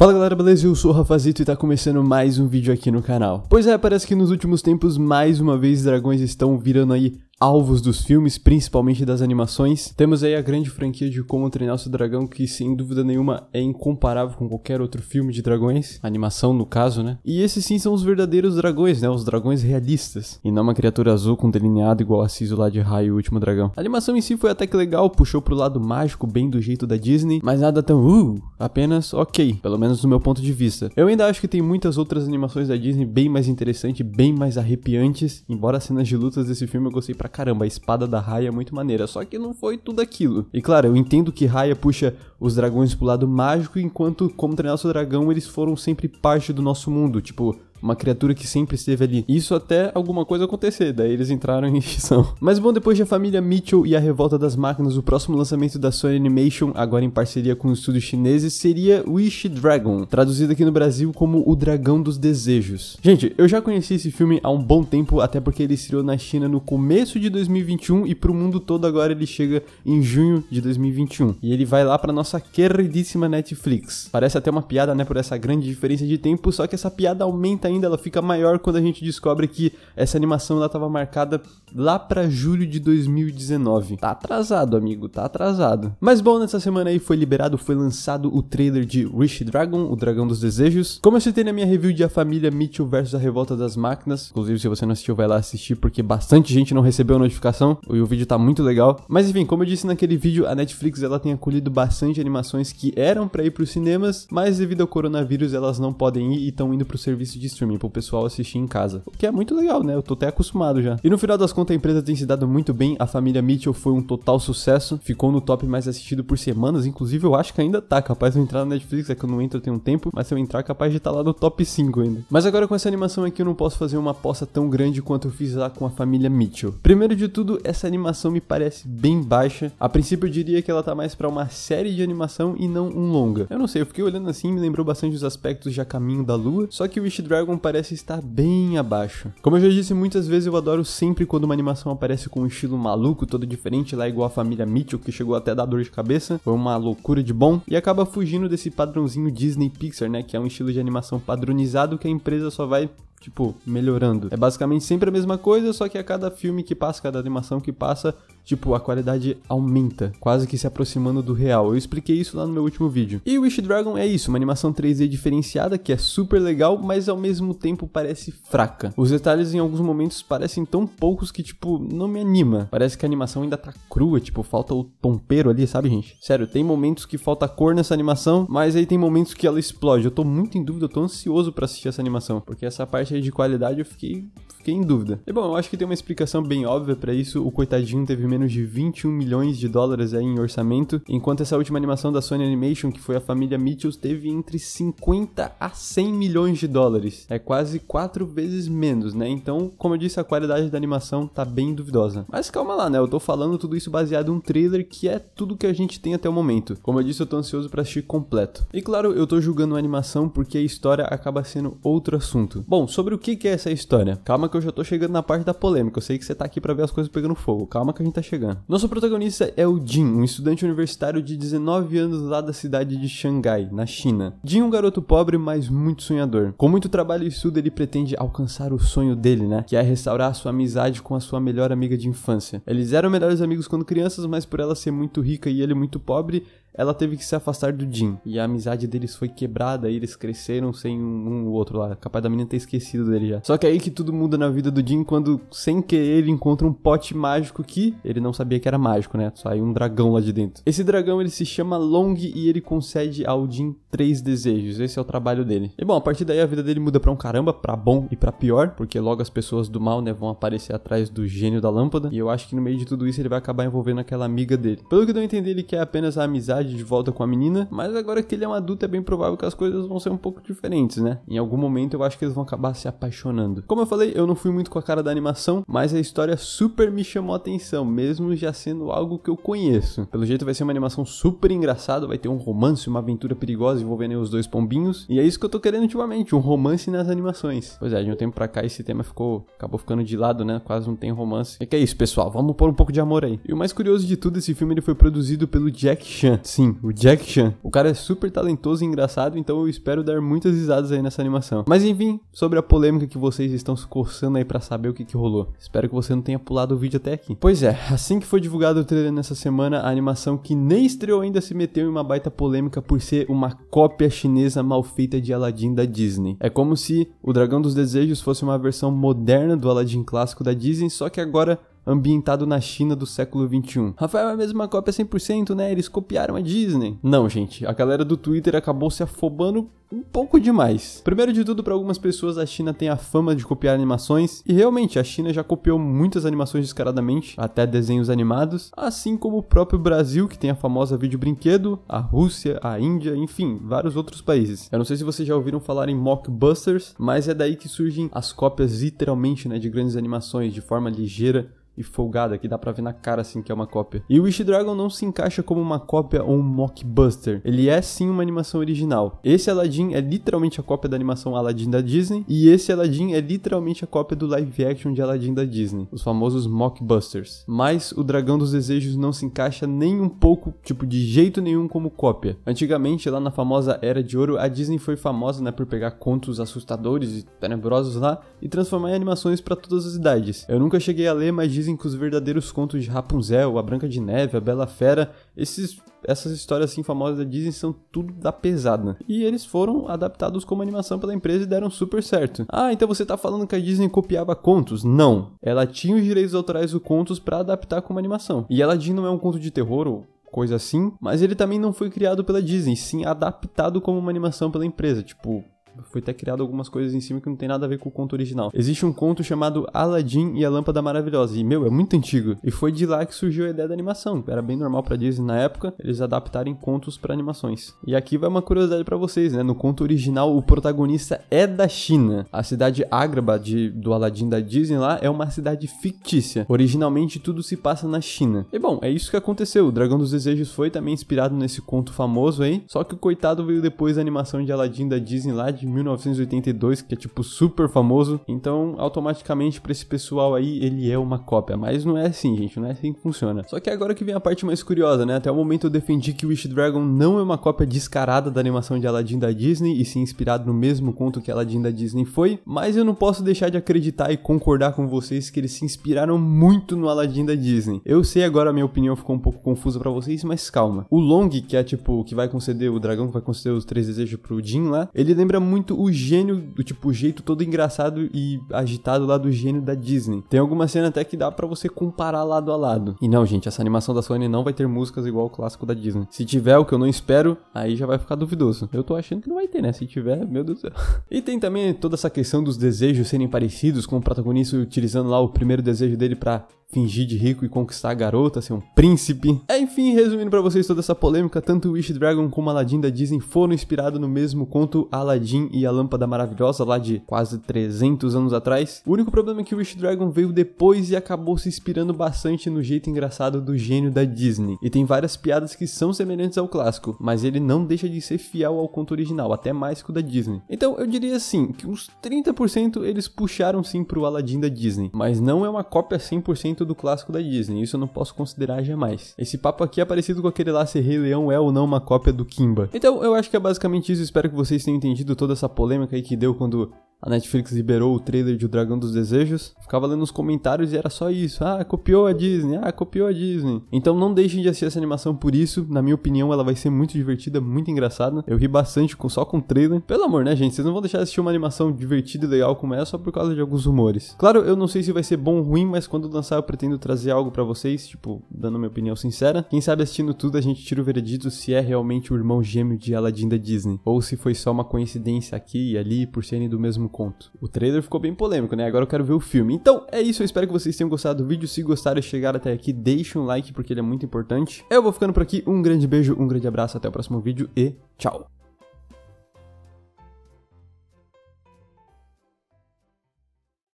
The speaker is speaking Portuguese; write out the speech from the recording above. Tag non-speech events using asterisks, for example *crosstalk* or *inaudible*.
Fala galera, beleza? Eu sou o Rafazito e tá começando mais um vídeo aqui no canal. Pois é, parece que nos últimos tempos, mais uma vez, dragões estão virando aí alvos dos filmes, principalmente das animações. Temos aí a grande franquia de Como Treinar Seu Dragão, que sem dúvida nenhuma é incomparável com qualquer outro filme de dragões, animação no caso, né? E esses sim são os verdadeiros dragões, né? Os dragões realistas, e não uma criatura azul com delineado igual a Ciso lá de Raio e o Último Dragão. A animação em si foi até que legal, puxou pro lado mágico bem do jeito da Disney, mas nada tão uh, apenas ok, pelo menos do meu ponto de vista. Eu ainda acho que tem muitas outras animações da Disney bem mais interessantes, bem mais arrepiantes, embora as cenas de lutas desse filme eu gostei pra caramba. A espada da Raya é muito maneira, só que não foi tudo aquilo. E claro, eu entendo que Raya puxa os dragões pro lado mágico, enquanto como treinar seu dragão eles foram sempre parte do nosso mundo. Tipo, uma criatura que sempre esteve ali. Isso até alguma coisa acontecer, daí eles entraram em ficção. *laughs* Mas bom, depois de a família Mitchell e a revolta das máquinas, o próximo lançamento da Sony Animation, agora em parceria com os estúdios chineses, seria Wish Dragon, traduzido aqui no Brasil como O Dragão dos Desejos. Gente, eu já conheci esse filme há um bom tempo, até porque ele estreou na China no começo de 2021 e pro mundo todo agora ele chega em junho de 2021. E ele vai lá pra nossa queridíssima Netflix. Parece até uma piada, né, por essa grande diferença de tempo, só que essa piada aumenta ainda, ela fica maior quando a gente descobre que essa animação ela estava marcada lá para julho de 2019. Tá atrasado, amigo, tá atrasado. Mas bom, nessa semana aí foi liberado, foi lançado o trailer de Wish Dragon, o Dragão dos Desejos. Como eu citei na minha review de A Família Mitchell versus a Revolta das Máquinas, inclusive se você não assistiu, vai lá assistir porque bastante gente não recebeu a notificação e o vídeo tá muito legal. Mas enfim, como eu disse naquele vídeo, a Netflix ela tem acolhido bastante animações que eram para ir para os cinemas, mas devido ao coronavírus elas não podem ir e estão indo para o serviço de streaming pro pessoal assistir em casa. O que é muito legal, né? Eu tô até acostumado já. E no final das contas, a empresa tem se dado muito bem. A família Mitchell foi um total sucesso. Ficou no top mais assistido por semanas. Inclusive, eu acho que ainda tá. Capaz de eu entrar na Netflix, é que eu não entro tem um tempo. Mas se eu entrar, é capaz de estar tá lá no top 5 ainda. Mas agora com essa animação aqui, eu não posso fazer uma aposta tão grande quanto eu fiz lá com a família Mitchell. Primeiro de tudo, essa animação me parece bem baixa. A princípio, eu diria que ela tá mais para uma série de animação e não um longa. Eu não sei, eu fiquei olhando assim me lembrou bastante os aspectos de A Caminho da Lua. Só que o Wish Dragon Dragon parece estar bem abaixo. Como eu já disse muitas vezes, eu adoro sempre quando uma animação aparece com um estilo maluco, todo diferente, lá igual a família Mitchell, que chegou até a dar dor de cabeça, foi uma loucura de bom, e acaba fugindo desse padrãozinho Disney Pixar, né, que é um estilo de animação padronizado que a empresa só vai tipo, melhorando. É basicamente sempre a mesma coisa, só que a cada filme que passa, cada animação que passa, Tipo, a qualidade aumenta, quase que se aproximando do real. Eu expliquei isso lá no meu último vídeo. E Wish Dragon é isso, uma animação 3D diferenciada que é super legal, mas ao mesmo tempo parece fraca. Os detalhes em alguns momentos parecem tão poucos que, tipo, não me anima. Parece que a animação ainda tá crua, tipo, falta o tompeiro ali, sabe, gente? Sério, tem momentos que falta cor nessa animação, mas aí tem momentos que ela explode. Eu tô muito em dúvida, eu tô ansioso para assistir essa animação, porque essa parte aí de qualidade eu fiquei, fiquei em dúvida. E bom, eu acho que tem uma explicação bem óbvia para isso. O coitadinho teve menos de 21 milhões de dólares aí em orçamento, enquanto essa última animação da Sony Animation, que foi a família Mitchell, teve entre 50 a 100 milhões de dólares. É quase quatro vezes menos, né? Então, como eu disse, a qualidade da animação tá bem duvidosa. Mas calma lá, né? Eu tô falando tudo isso baseado em um trailer que é tudo que a gente tem até o momento. Como eu disse, eu tô ansioso para assistir completo. E claro, eu tô julgando a animação porque a história acaba sendo outro assunto. Bom, sobre o que é essa história? Calma que eu já tô chegando na parte da polêmica. Eu sei que você tá aqui para ver as coisas pegando fogo. Calma que a gente tentar tá Nosso protagonista é o Jin, um estudante universitário de 19 anos lá da cidade de Xangai, na China. Jin é um garoto pobre, mas muito sonhador. Com muito trabalho e estudo, ele pretende alcançar o sonho dele, né? Que é restaurar sua amizade com a sua melhor amiga de infância. Eles eram melhores amigos quando crianças, mas por ela ser muito rica e ele muito pobre, ela teve que se afastar do Jim. E a amizade deles foi quebrada e eles cresceram sem um, um outro lá. Capaz da menina ter esquecido dele já. Só que é aí que tudo muda na vida do Jim quando, sem querer, ele encontra um pote mágico que ele não sabia que era mágico, né? só aí um dragão lá de dentro. Esse dragão ele se chama Long e ele concede ao Jim três desejos. Esse é o trabalho dele. E bom, a partir daí a vida dele muda pra um caramba, pra bom e pra pior, porque logo as pessoas do mal, né, vão aparecer atrás do gênio da lâmpada. E eu acho que no meio de tudo isso ele vai acabar envolvendo aquela amiga dele. Pelo que eu entendi ele quer apenas a amizade amizade de volta com a menina, mas agora que ele é um adulto é bem provável que as coisas vão ser um pouco diferentes, né? Em algum momento eu acho que eles vão acabar se apaixonando. Como eu falei, eu não fui muito com a cara da animação, mas a história super me chamou a atenção, mesmo já sendo algo que eu conheço. Pelo jeito vai ser uma animação super engraçada, vai ter um romance, uma aventura perigosa envolvendo os dois pombinhos, e é isso que eu tô querendo ultimamente, um romance nas animações. Pois é, de um tempo pra cá esse tema ficou acabou ficando de lado, né? Quase não tem romance. E é que é isso, pessoal, vamos pôr um pouco de amor aí. E o mais curioso de tudo, esse filme ele foi produzido pelo Jack Chan. Sim, o Jack Chan. O cara é super talentoso e engraçado, então eu espero dar muitas risadas aí nessa animação. Mas enfim, sobre a polêmica que vocês estão se coçando aí para saber o que, que rolou. Espero que você não tenha pulado o vídeo até aqui. Pois é, assim que foi divulgado o trailer nessa semana, a animação que nem estreou ainda se meteu em uma baita polêmica por ser uma cópia chinesa mal feita de Aladdin da Disney. É como se o Dragão dos Desejos fosse uma versão moderna do Aladdin clássico da Disney, só que agora ambientado na China do século 21. Rafael, é mesmo uma cópia 100%, né? Eles copiaram a Disney. Não, gente, a galera do Twitter acabou se afobando um pouco demais. Primeiro de tudo, para algumas pessoas, a China tem a fama de copiar animações, e realmente a China já copiou muitas animações descaradamente, até desenhos animados, assim como o próprio Brasil, que tem a famosa vídeo brinquedo, a Rússia, a Índia, enfim, vários outros países. Eu não sei se vocês já ouviram falar em mockbusters, mas é daí que surgem as cópias literalmente, né, de grandes animações de forma ligeira e folgada, que dá pra ver na cara assim que é uma cópia. E o Wish Dragon não se encaixa como uma cópia ou um mockbuster. Ele é sim uma animação original. Esse Aladdin é literalmente a cópia da animação Aladdin da Disney, e esse Aladdin é literalmente a cópia do live action de Aladdin da Disney, os famosos mockbusters. Mas o Dragão dos Desejos não se encaixa nem um pouco, tipo, de jeito nenhum como cópia. Antigamente, lá na famosa Era de Ouro, a Disney foi famosa, né, por pegar contos assustadores e tenebrosos lá e transformar em animações para todas as idades. Eu nunca cheguei a ler, mas dizem dizem que os verdadeiros contos de Rapunzel, a Branca de Neve, a Bela Fera, esses, essas histórias assim famosas da Disney são tudo da pesada. E eles foram adaptados como animação pela empresa e deram super certo. Ah, então você tá falando que a Disney copiava contos? Não. Ela tinha os direitos autorais do contos para adaptar como animação. E Aladdin não é um conto de terror ou coisa assim, mas ele também não foi criado pela Disney, sim adaptado como uma animação pela empresa, tipo foi até criado algumas coisas em cima que não tem nada a ver com o conto original. Existe um conto chamado Aladdin e a Lâmpada Maravilhosa, e meu, é muito antigo. E foi de lá que surgiu a ideia da animação. Era bem normal para Disney na época eles adaptarem contos para animações. E aqui vai uma curiosidade para vocês, né? No conto original, o protagonista é da China. A cidade Agraba de, do Aladdin da Disney lá é uma cidade fictícia. Originalmente tudo se passa na China. E bom, é isso que aconteceu. O Dragão dos Desejos foi também inspirado nesse conto famoso aí, só que o coitado veio depois da animação de Aladdin da Disney lá de 1982, que é tipo super famoso. Então, automaticamente para esse pessoal aí, ele é uma cópia. Mas não é assim, gente, não é assim que funciona. Só que agora que vem a parte mais curiosa, né? Até o momento eu defendi que Wish Dragon não é uma cópia descarada da animação de Aladdin da Disney e sim inspirado no mesmo conto que Aladdin da Disney foi, mas eu não posso deixar de acreditar e concordar com vocês que eles se inspiraram muito no Aladdin da Disney. Eu sei agora a minha opinião ficou um pouco confusa para vocês, mas calma. O Long, que é tipo que vai conceder o dragão que vai conceder os três desejos pro Jin lá, ele lembra muito muito o gênio, do tipo, o jeito todo engraçado e agitado lá do gênio da Disney. Tem alguma cena até que dá para você comparar lado a lado. E não, gente, essa animação da Sony não vai ter músicas igual o clássico da Disney. Se tiver, o que eu não espero, aí já vai ficar duvidoso. Eu tô achando que não vai ter, né? Se tiver, meu Deus do céu. *laughs* E tem também toda essa questão dos desejos serem parecidos, com o protagonista utilizando lá o primeiro desejo dele para fingir de rico e conquistar a garota, ser um príncipe. É, enfim, resumindo para vocês toda essa polêmica, tanto Wish Dragon como Aladdin da Disney foram inspirados no mesmo conto Aladdin e a Lâmpada Maravilhosa lá de quase 300 anos atrás. O único problema é que o Wish Dragon veio depois e acabou se inspirando bastante no jeito engraçado do gênio da Disney. E tem várias piadas que são semelhantes ao clássico, mas ele não deixa de ser fiel ao conto original, até mais que o da Disney. Então eu diria assim, que uns 30% eles puxaram sim pro Aladdin da Disney, mas não é uma cópia 100% do clássico da Disney, isso eu não posso considerar jamais. Esse papo aqui é parecido com aquele lá se Rei Leão é ou não uma cópia do Kimba. Então eu acho que é basicamente isso, espero que vocês tenham entendido todo toda essa polêmica aí que deu quando a Netflix liberou o trailer de O Dragão dos Desejos, ficava lendo os comentários e era só isso. Ah, copiou a Disney, ah, copiou a Disney. Então não deixem de assistir essa animação por isso. Na minha opinião, ela vai ser muito divertida, muito engraçada. Eu ri bastante com, só com o trailer. Pelo amor, né, gente? Vocês não vão deixar de assistir uma animação divertida e legal como essa é só por causa de alguns rumores. Claro, eu não sei se vai ser bom ou ruim, mas quando lançar eu pretendo trazer algo para vocês, tipo, dando minha opinião sincera. Quem sabe assistindo tudo a gente tira o veredito se é realmente o irmão gêmeo de Aladdin da Disney. Ou se foi só uma coincidência referência aqui e ali por serem do mesmo conto. O trailer ficou bem polêmico, né? Agora eu quero ver o filme. Então é isso, eu espero que vocês tenham gostado do vídeo. Se gostaram e chegaram até aqui, deixe um like porque ele é muito importante. Eu vou ficando por aqui, um grande beijo, um grande abraço, até o próximo vídeo e tchau!